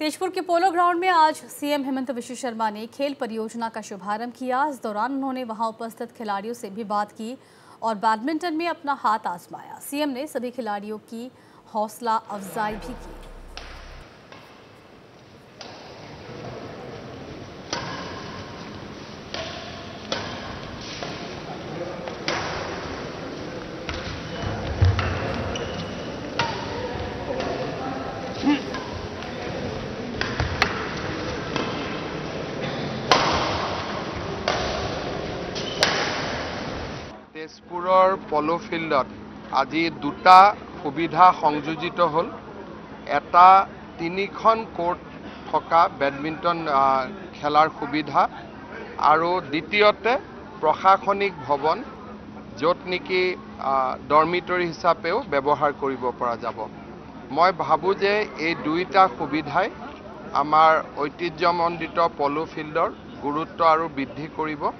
तेजपुर के polo ground में आज CM Hemant विश्व शर्मा ने खेल परियोजना का शुभारंभ किया इस दौरान उन्होंने वहां उपस्थित खिलाड़ियों से भी बात की और बैडमिंटन में अपना हाथ आजमाया सीएम ने सभी खिलाड़ियों की हौसला अफजाई भी की তেজপুৰৰ পল' ফিল্ডত আজি দুটা সুবিধা সংযোজিত হ'ল এটা তিনিখন কোৰ্ট থকা বেডমিণ্টন খেলাৰ সুবিধা আৰু দ্বিতীয়তে প্ৰশাসনিক ভৱন য'ত নেকি ডৰ্মিটৰী হিচাপেও ব্যৱহাৰ কৰিব পৰা যাব মই ভাবোঁ যে এই দুয়োটা সুবিধাই আমাৰ ঐতিহ্যমণ্ডিত পল' ফিল্ডৰ গুৰুত্ব আৰু বৃদ্ধি কৰিব